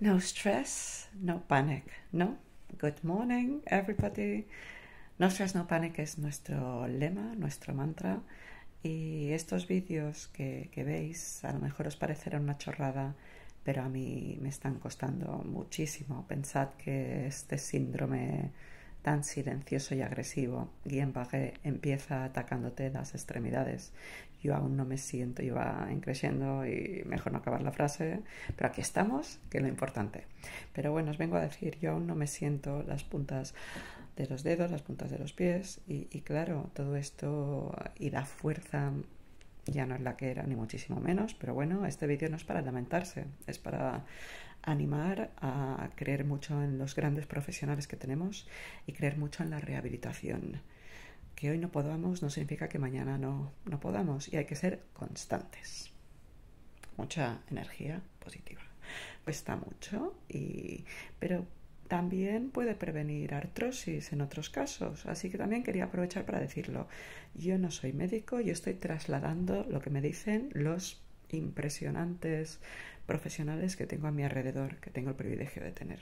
no stress, no panic, ¿no? Good morning, everybody. No stress, no panic es nuestro lema, nuestro mantra. Y estos vídeos que, que veis a lo mejor os parecerán una chorrada, pero a mí me están costando muchísimo. Pensad que este síndrome tan silencioso y agresivo. guillain empieza atacándote las extremidades. Yo aún no me siento, y va creciendo y mejor no acabar la frase, pero aquí estamos, que es lo importante. Pero bueno, os vengo a decir, yo aún no me siento las puntas de los dedos, las puntas de los pies y, y claro, todo esto y la fuerza ya no es la que era, ni muchísimo menos, pero bueno, este vídeo no es para lamentarse, es para animar a creer mucho en los grandes profesionales que tenemos y creer mucho en la rehabilitación. Que hoy no podamos no significa que mañana no, podamos y hay que ser constantes. Mucha energía positiva. Cuesta mucho, y, pero también puede prevenir artrosis en otros casos, así que también quería aprovechar para decirlo. Yo no soy médico, yo estoy trasladando lo que me dicen los impresionantes profesionales que tengo a mi alrededor, que tengo el privilegio de tener.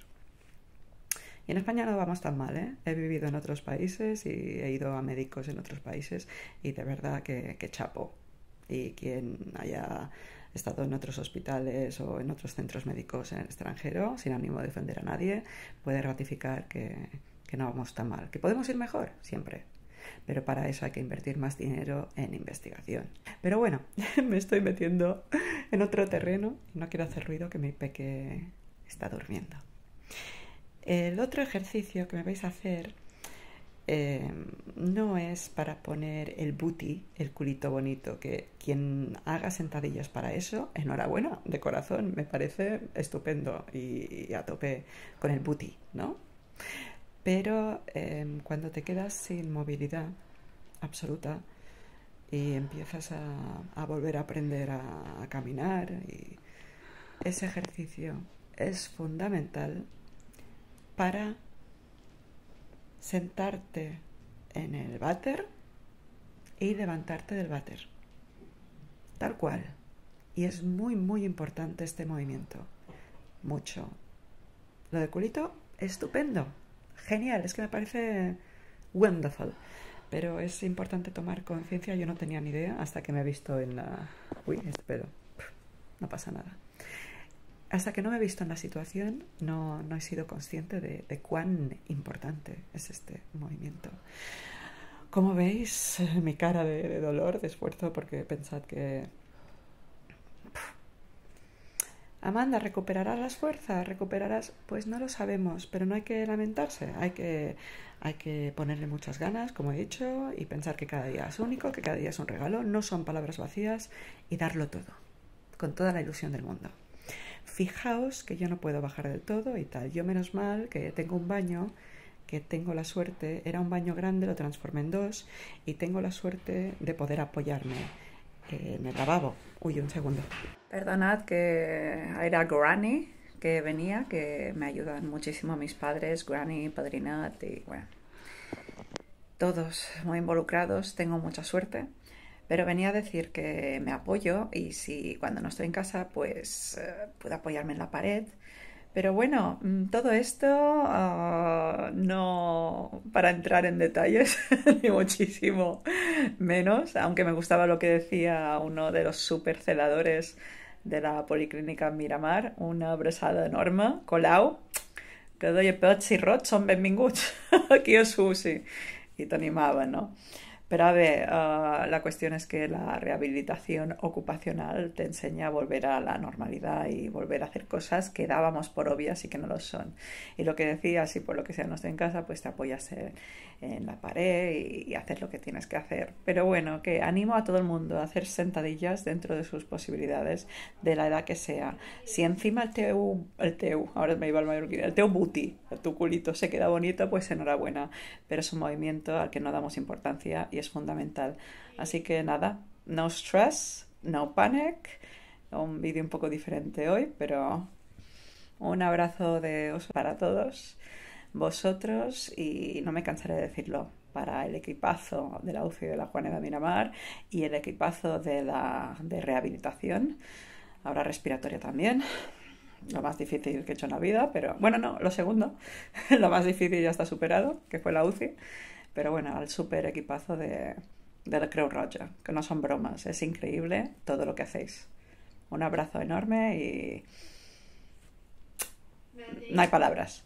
Y en España no vamos tan mal, ¿eh? He vivido en otros países y he ido a médicos en otros países y de verdad que, que chapo. Y quien haya He estado en otros hospitales o en otros centros médicos en el extranjero, sin ánimo de defender a nadie, puede ratificar que, no vamos tan mal, que podemos ir mejor siempre, pero para eso hay que invertir más dinero en investigación. Pero bueno, me estoy metiendo en otro terreno, no quiero hacer ruido que mi peque está durmiendo. El otro ejercicio que me vais a hacer Em, no es para poner el booty, el culito bonito, que quien haga sentadillas para eso, enhorabuena, de corazón, me parece estupendo y, a tope con el booty, ¿no? Pero em, cuando te quedas sin movilidad absoluta y empiezas a, volver a aprender a, caminar, ese ejercicio es fundamental para sentarte en el váter y levantarte del váter. Tal cual. Y es muy, muy importante este movimiento. Mucho. Lo de culito, estupendo. Genial. Es que me parece wonderful. Pero es importante tomar conciencia. Yo no tenía ni idea hasta que me he visto en la... Uy, este No pasa nada hasta que no me he visto en la situación, no, he sido consciente de, cuán importante es este movimiento. Como veis, mi cara de, dolor, de esfuerzo, porque pensad que... Amanda, ¿recuperarás las fuerzas? ¿Recuperarás? Pues no lo sabemos, pero no hay que lamentarse, hay que, hay que ponerle muchas ganas, como he dicho, y pensar que cada día es único, que cada día es un regalo, no son palabras vacías, y darlo todo, con toda la ilusión del mundo fijaos que yo no puedo bajar del todo y tal. Yo menos mal que tengo un baño, que tengo la suerte, era un baño grande, lo transformé en dos y tengo la suerte de poder apoyarme en el lavabo. Uy, un segundo. Perdonad que era Granny que venía, que me ayudan muchísimo mis padres, Granny, Padrinat y bueno, todos muy involucrados, tengo mucha suerte. Pero venía a decir que me apoyo y si cuando no estoy en casa, pues eh, puedo apoyarme en la pared. Pero bueno, mm, todo esto ah, no para entrar en detalles, ni muchísimo menos, aunque me gustaba lo que decía uno de los super celadores de la Policlínica Miramar, una bresada enorme, Colau, que doy el y rots son benvinguts, aquí a y te animaba, no? Pero a ver, ah, la cuestión es que la rehabilitación ocupacional te enseña a volver a la normalidad y volver a hacer cosas que dábamos por obvias y que no lo son. Y lo que decías, si por lo que sea no estoy en casa, pues te apoyas en, la pared y, haces lo que tienes que hacer. Pero bueno, que animo a todo el mundo a hacer sentadillas dentro de sus posibilidades, de la edad que sea. Si encima el teu, el teu ahora me iba al mallorquín, el teu booty, tu culito se queda bonito, pues enhorabuena. Pero es un movimiento al que no damos importancia es fundamental. Así que nada, no stress, no panic. Un vídeo un poco diferente hoy, pero un abrazo de os para todos vosotros y no me cansaré de decirlo para el equipazo de la UCI de la Juaneda Miramar y el equipazo de la de rehabilitación, ahora respiratoria también, lo más difícil que he hecho en la vida, pero bueno, no, lo segundo, lo más difícil ya está superado, que fue la UCI, pero bueno, al super equipazo de, de la Creu Roja, que no son bromas, es increíble todo lo que hacéis. Un abrazo enorme y... No hay palabras.